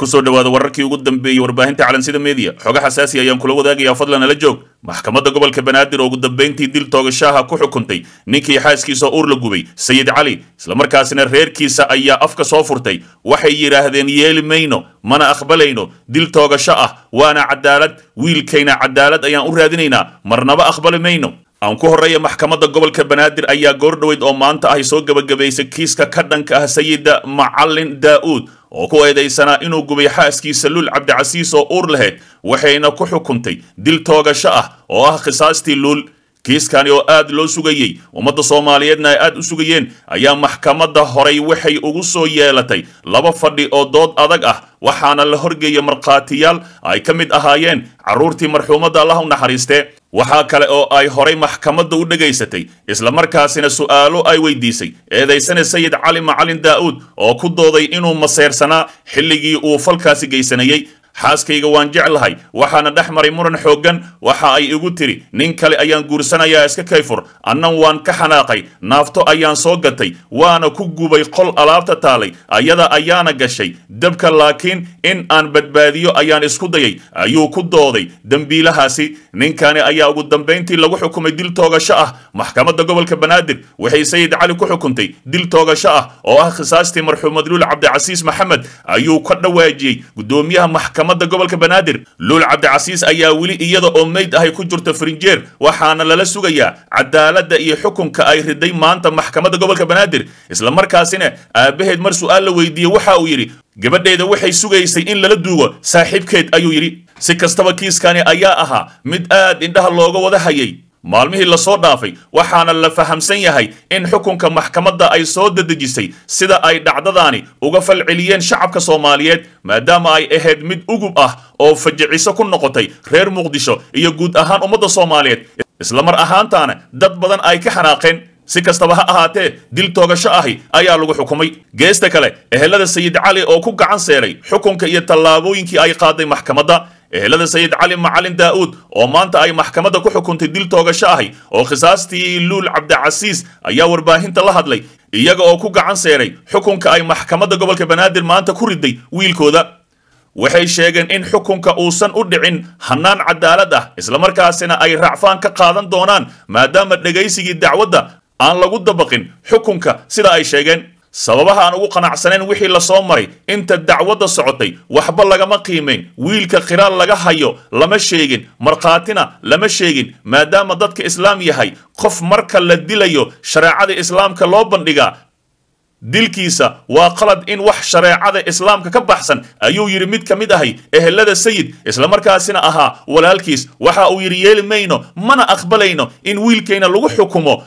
kusoo dhawaada wararkii ugu dambeeyey warbaahinta calansida media xoga xasaasi ayaan kula wadaagayaa fadlan nala joog maxkamadda gobolka banaadir oo ugu dambayntii dil toogashaha ku xukuntay ninkii xaaskiisa uur la gubay sayid cali islamarkaasina reerkiisa ayaa afka soo furtay waxay yidhaahdeen yeeli mayno mana aqbalayno dil toogasho ah waana cadaalad wiilkayna cadaalad ayaan u raadinaynaa marnaba aqbali mayno aan ku horreeya maxkamadda gobolka banaadir ayaa goordhoweyd oo maanta ahy soo gebagabaysay kiiska ka dhanka ah sayida macalin daa'uud oo ku eedaysanaa inuu gubay xaaskiisa luul cabdicasiis oo uur lahayd waxayna ku xukuntay dil toogasho ah oo ah khisaastii luul kiiskani oo aad loo sugayey ummadda soomaaliyeedna ay aad u sugayeen ayaa maxkamadda horay waxay ugu soo yeelatay laba fadhi oo dood adag ah waxaana la horgeeyey markhaatiyaal ay ka mid ahaayeen carruurtii marxuumadda allah u naxariistee waxaa kale oo ay horay maxkamadda u dhegaysatay islamarkaasina su'aalo ay weydiisay eedaysane sayid cali macalin daa'uud oo ku dooday inuu maseersanaa xilligii uu falkaasi geysanayey xaaskayga waan jeclahay waxaana dhex maray muran xooggan waxa ay igu tidhi nin kale ayaan guursanayaa iska kayfur annan waan ka xanaaqay naafto ayaan soo gatay waana ku gubay qol alaabta taalay ayada ayaana gashay dabka laakiin in aan badbaadiyo ayaan isku dayay ayuu ku dooday dembiilahaasi ninkani ayaa ugu dambayntii lagu xukumay dil toogasho ah maxkamadda gobolka banaadir waxay sayid cali ku xukuntay dil toogasho ah oo ah khisaastii marxuum madluul cabdicasiis maxamed ayuu ka dhawaajiyey gudoomiyaha maxkamadda maxkamadda gobolka banaadir luul cabdicasiis ayaa weli iyada oo meyd ahay ku jirto farinjeer waxaana lala sugayaa cadaaladda iyo xukunka ay riday maanta maxkamadda gobolka banaadir islamarkaasina aabbaheed mar su'aal la weydiiyey waxa uu yidhi gabadheeda waxay sugaysay in lala duugo saaxiibkeed ayuu yidhi si kastaba kiiskani ayaa ahaa mid aad indhaha looga wada hayay maalmihii lasoo dhaafay waxaana la fahamsan yahay in xukunka maxkamadda ay soo dedejisay sida ay dhacdadaani uga falceliyeen shacabka soomaaliyeed maadaama ay ahayd mid ugub ah oo fajiciso ku noqotay reer muqdisho iyo guud ahaan ummadda soomaaliyeed islamar ahaantaana dad badan ay ka xanaaqeen si kastaba ha ahaatee dil toogasho ahi ayaa lagu xukumay geesta kale ehelada sayid cali oo ku gacan seeray xukunka iyo tallaabooyinkii ay qaaday maxkamadda ehelada sayid cali macalin daa'uud oo maanta ay maxkamadda ku xukuntay dil toogasho ahay oo khisaastii luul cabdicasiis ayaa warbaahinta la hadlay iyaga oo ku gacan seeray xukunka ay maxkamadda gobolka banaadir maanta ku riday wiilkooda waxay sheegeen in xukunka uusan u dhicin hannaan cadaalad ah islamarkaasina ay raacfaan ka qaadan doonaan maadaama dhegaysigii dacwadda aan lagu dabaqin xukunka sida ay sheegeen sababaha aan ugu qanacsanayn wixii lasoo maray inta dacwadda socotay waxba lagama qiimayn wiilka khiraal laga hayo lama sheegin markhaatina lama sheegin maadaama dadka islaam yahay qof marka la dilayo shareecada islaamka loo bandhigaa dilkiisa waa qalad in wax shareecada islaamka ka baxsan ayuu yidhi mid ka mid ahay ehelada sayid islamarkaasina ahaa walaalkiis waxa uu yidhi yeeli mayno mana aqbalayno in wiilkayna lagu xukumo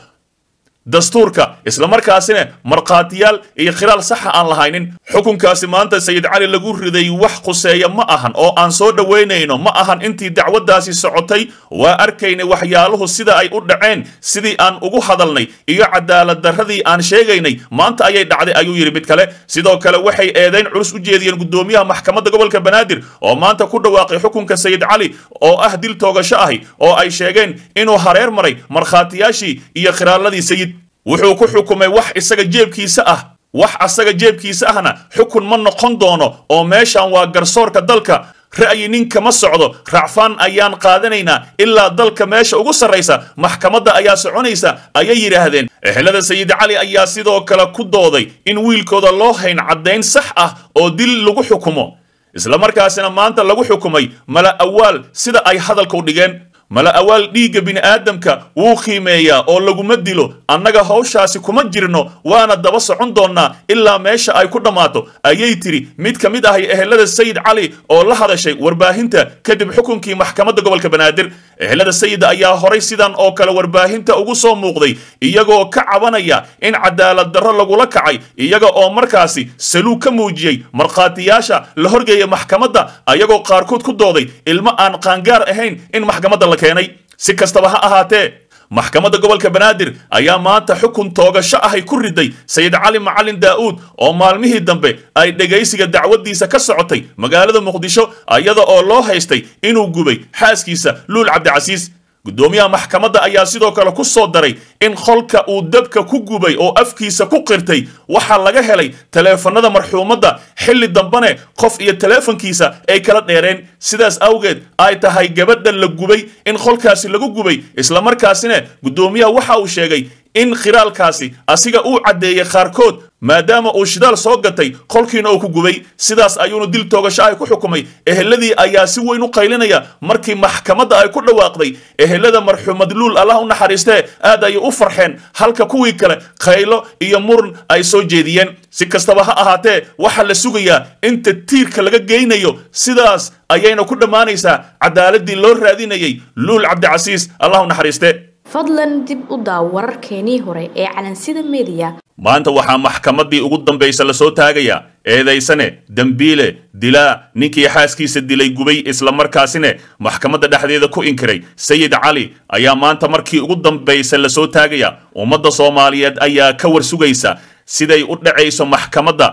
dastuurka isla markaasina markhaatiyaal iyo khilaal saxa aan lahaynin xukunkaasi maanta sayid cali lagu riday wax khuseeya ma ahan oo aan soo dhowaynayno ma ahan intii dacwaddaasi socotay waa arkayna waxyaaluhu sida ay u dhaceen sidii aan ugu hadalnay iyo cadaalad darradii aan sheegaynay maanta ayay dhacday ayuu yidhi mid kale sidoo kale waxay eedayn culus u jeediyeen guddoomiyaha maxkamadda gobolka banaadir oo maanta ku dhawaaqay xukunka sayid cali oo ah dil toogasho ahi oo ay sheegeen inuu hareer maray markhaatiyaashii iyo khilaaladii sayid wuxuu ku xukumay wax isaga jeebkiisa ah wax asaga jeebkiisa ahna xukun ma noqon doono oo meeshan waa garsoorka dalka ra'yi ninkama socdo racfaan ayaan qaadanaynaa ilaa dalka meesha ugu sarraysa maxkamadda ayaa soconaysa ayay yidhaahdeen ehelada sayid cali ayaa sidoo kale ku dooday in wiilkooda loo hayn caddayn sax ah oo dil lagu xukumo isla markaasina maanta lagu xukumay mala awaal sida ay hadalku dhigeen mala awaal dhiigga bini'aadamka wuu qiimeeyaa oo laguma dilo annaga hawshaasi kuma jirno waana daba socon doonnaa ilaa meesha ay ku dhammaato ayay tidhi mid ka mid ahay ehelada sayid cali oo la hadashay warbaahinta kadib xukunkii maxkamadda gobolka banaadir ehelada sayida ayaa horay sidan oo kale warbaahinta ugu soo muuqday iyagoo ka cabanaya in cadaalad darro lagula kacay iyaga oo markaasi saluug ka muujiyey markhaatiyaasha la horgeeya maxkamadda ayagoo qaarkood ku dooday ilmo aan qaangaar ahayn in maxkamadda la keenay si kastaba ha ahaatee maxkamadda gobolka banaadir ayaa maanta xukun toogasho ahay ku riday sayid cali macalin daa'uud oo maalmihii dambe ay dhegaysiga dacwaddiisa ka socotay magaalada muqdisho iyada oo loo haystay inuu gubay xaaskiisa luul cabdicasiis gudoomiyaha maxkamadda ayaa sidoo kale ku soo daray in qolka uu dabka ku gubay oo afkiisa ku qirtay waxaa laga helay teleefanada marxuumadda xilli dambane qof iyo taleefankiisa ay kala dheereen sidaas awgeed ay tahay gabadha la gubay in qolkaasi lagu gubay islamarkaasina guddoomiyaha waxa uu sheegay in khiraalkaasi asiga uu caddeeyey qaarkood maadaama uu shidaal soo gatay kolkiina uu ku gubay sidaas ayuuna dil toogasho ay ku xukumay eheladii ayaa si weyn u qaylinaya markii maxkamadda ay ku dhawaaqday ehelada marxuum madluul allah u naxariistee aad ayay u farxeen halka kuwii kale qaylo iyo murn ay soo jeediyeen si kastaba ha ahaatee waxaa la sugayaa inta tiirka laga geynayo sidaas ayayna ku dhammaanaysaa cadaaladii loo raadinayay luul cabdicasiis allah u naxariiste fadlan dib u daaw wararkeenii hore ee calansida mediya maanta waxaa maxkamaddii ugu dambaysa lasoo taagaya eedaysane dembiile dilaa ninkii xaaskiisa dilay gubay isla markaasine maxkamadda dhexdeeda ku inkiray sayid cali ayaa maanta markii ugu dambaysa lasoo taagaya ummadda soomaaliyeed ayaa ka war sugaysa siday u dhacayso maxkamadda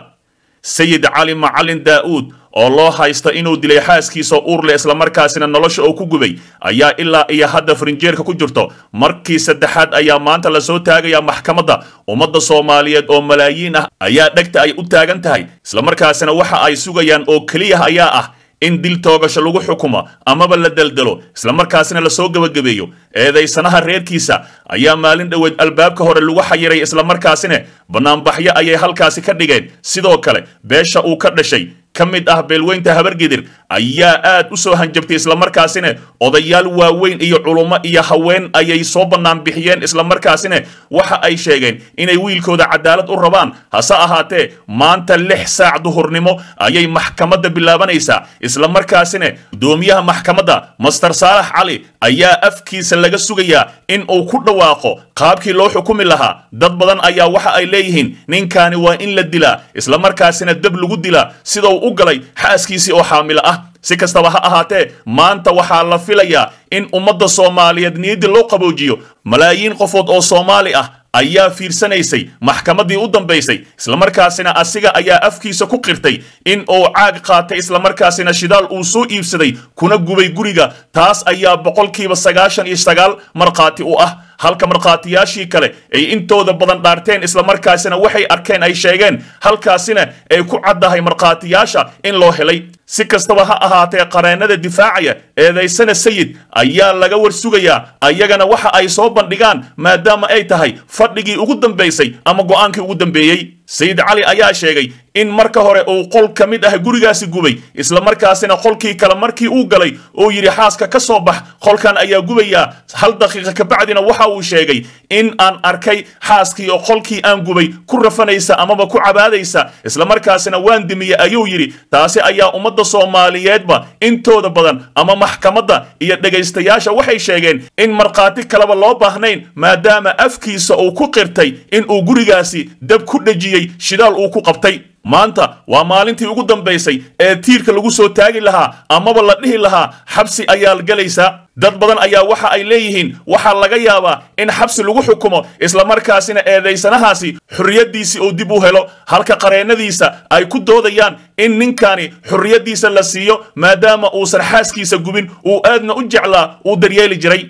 sayid cali macalin daa'uud oo loo haysta inuu dilay xaaskiisa uurle islamarkaasina nolosha uu ku gubay ayaa ilaa iyo hadda farinjeerka ku jirto markii saddexaad ayaa maanta lasoo taagaya maxkamadda ummadda soomaaliyeed oo malaayiin ah ayaa dhegta ay u taagan tahay islamarkaasina waxa ay sugayaan oo keliya ayaa ah in dil toogasho lagu xukumo amaba la daldalo islamarkaasina lasoo gebagabeeyo eedaysanaha reerkiisa ayaa maalin dhoweed albaabka hore lagu xayiray islamarkaasina bannaanbaxyo ayay halkaasi ka dhigeen sidoo kale beesha uu ka dhashay ka mid ah beelweynta habargidir ayaa aad u soo hanjabtay islamarkaasina odayaal waaweyn iyo culummo iyo haween ayay soo bannaan bixiyeen islamarkaasina waxa ay sheegeen inay wiilkooda cadaalad u rabaan hase ahaatee maanta lix saac duhurnimo ayay maxkamadda bilaabanaysaa islamarkaasina guddoomiyaha maxkamadda master saalax cali ayaa afkiisa laga sugayaa in uu ku dhawaaqo qaabkii loo xukumi lahaa dad badan ayaa waxa ay leeyihiin ninkaani waa in la dilaa islamarkaasina dab lagu dilaa sidoo u galay xaaskiisii oo xaamilo ah si kastaba ha ahaatee maanta waxaa la filayaa in ummadda soomaaliyeed niyadii loo qaboojiyo malaayiin qofood oo soomaali ah ayaa fiirsanaysay maxkamaddii u dambaysay islamarkaasina asiga ayaa afkiisa ku qirtay in uu caag qaatay islamarkaasina shidaal uu soo iibsaday kuna gubay guriga taas ayaa boqolkiiba sagaashan iyo sagaal markhaati u ah halka markhaatiyaashii kale ay intooda badan dhaarteen islamarkaasina waxay arkeen ay sheegeen halkaasina ay ku caddahay markhaatiyaasha in loo helay si kastaba ha ahaatee qareennada difaacaya eedaysana sayid ayaa laga war sugayaa ayagana waxa ay soo bandhigaan maadaama ay tahay fadhigii ugu dambaysay ama go'aankii ugu dambeeyey sayid cali ayaa sheegay in marka hore uu qol ka mid ah gurigaasi gubay isla markaasina qolkii kale markii uu galay uu yidhi xaaska ka soo bax qolkan ayaa gubayaa hal daqiiqa kabacdina waxa uu sheegay in aan arkay xaaskii oo qolkii aan gubay ku rafanaysa amaba ku cabaadaysa isla markaasina waan dimiye ayuu yidhi taasi ayaa ummadda soomaaliyeedba intooda badan ama maxkamadda iyo dhegaystayaasha waxay sheegeen in markhaati kaleba loo baahnayn maadaama afkiisa uu ku qirtay in uu gurigaasi dab ku dhejiyey shidaal uu ku qabtay maanta waa maalintii ugu dambaysay ee tiirka lagu soo taagi lahaa amaba la dhihi lahaa xabsi ayaa la gelaysaa dad badan ayaa waxa ay leeyihiin waxaa laga yaabaa in xabsi lagu xukumo islamarkaasina eedaysanahaasi xurriyaddiisii uu dib u helo halka qareennadiisa ay ku doodayaan in ninkani xurriyaddiisa la siiyo maadaama uusan xaaskiisa gubin uu aadna u jeclaa uu daryeeli jiray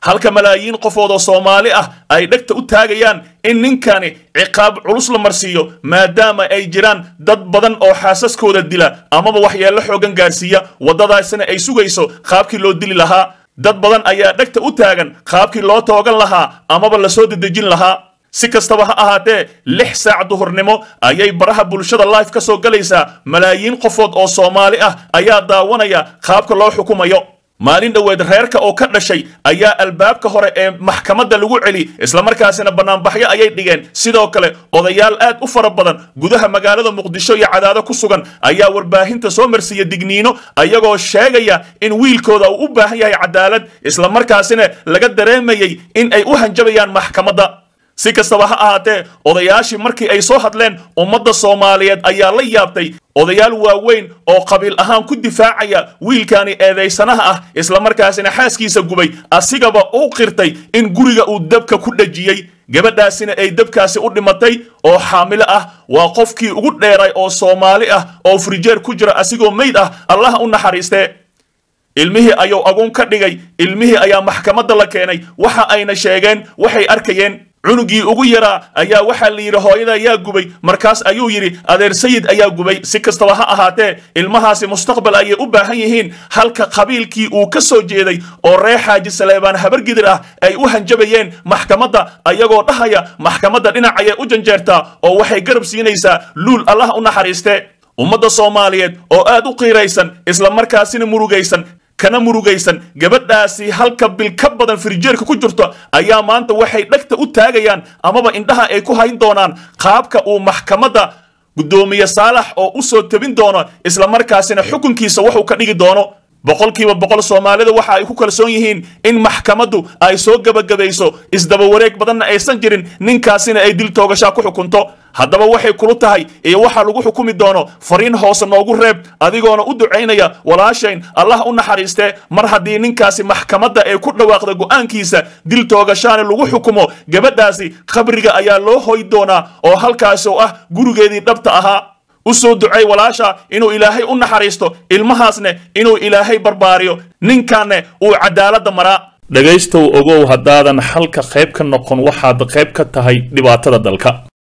halka malaayiin qofoodoo soomaali ah ay dhegta u taagayaan in ninkani ciqaab culus la marsiiyo maadaama ay jiraan dad badan oo xaasaskooda dila amaba waxyeello xoogan gaarsiiya waddadaasina ay sugayso qaabkii loo dili lahaa dad badan ayaa dhegta u taagan qaabkii loo toogan lahaa amaba lasoo dedejin lahaa si kastaba ha ahaatee lix saac duhurnimo ayay baraha bulshada life ka soo galaysaa malaayiin qofood oo soomaali ah ayaa daawanaya qaabka loo xukumayo maalin dhoweed reerka oo ka dhashay ayaa albaabka hore ee maxkamadda lagu celi isla markaasina bannaanbaxyo ayay dhigeen sidoo kale odayaal aad u fara badan gudaha magaalada muqdisho iyo cadaado ku sugan ayaa warbaahinta soo marsiiya digniino ayagoo sheegaya in wiilkooda uu u baahan yahay cadaalad isla markaasina laga dareemayey in ay u hanjabayaan maxkamadda si kastaba ha ahaatee odayaashii markii ay soo hadleen ummadda soomaaliyeed ayaa la yaabtay odayaal waaweyn oo qabiil ahaan ku difaacaya wiilkaani eedaysanaha ah islamarkaasina xaaskiisa gubay asigaba u qirtay in guriga uu dabka ku dhajiyey gabadhaasina ay dabkaasi u dhimatay oo xaamilo ah waa qofkii ugu dheeray oo soomaali ah oo frijeer ku jira asigoo meyd ah allaha u naxariistee ilmihii ayuu aguun ka dhigay ilmihii ayaa maxkamadda la keenay waxa ayna sheegeen waxay arkayeen cunugii ugu yaraa ayaa waxaa la yidhi hooyada ayaa gubay markaas ayuu yidhi adeer sayid ayaa gubay si kastaba ha ahaatee ilmahaasi mustaqbal ayay u baahan yihiin halka qabiilkii uu ka soo jeeday oo reer xaaji saleebaan habargidir ah ay u hanjabayeen maxkamadda ayagoo dhahaya maxkamadda dhinac ayay u janjeertaa oo waxay garab siinaysaa luul allah u naxariiste ummadda soomaaliyeed oo aad u qiiraysan isla markaasina murugaysan kana murugaysan gabadhaasi halka bil ka badan firijeerka ku jirto ayaa maanta waxay dhagta u taagayaan amaba indhaha ay ku hayn doonaan qaabka uu maxkamadda guddoomiye saalax oo u soo tebin doono islamarkaasina xukunkiisa wuxuu ka dhigi doono boqolkiiba boqol soomaalida waxa ay ku kalsoon yihiin in maxkamaddu ay soo gebagabayso isdabawareeg badanna aysan jirin ninkaasina ay dil toogashaa ku xukunto haddaba waxay kulu tahay iyo waxaa lagu xukumi doono fariin hoose noogu reeb adigoona u ducaynaya walaashayn allah u naxariistee mar haddii ninkaasi maxkamadda ay ku dhawaaqda go'aankiisa dil toogashaani lagu xukumo gabadhaasi qabriga ayaa loo hoy doonaa oo halkaas oo ah gurigeedii dhabta ahaa u soo ducay walaasha inuu ilaahay u naxariisto ilmahaasne inuu ilaahay barbaariyo ninkanne uu cadaaladda maraa dhegaystow ogow haddaadan xalka qayb ka noqon waxaad qayb ka tahay dhibaatada dalka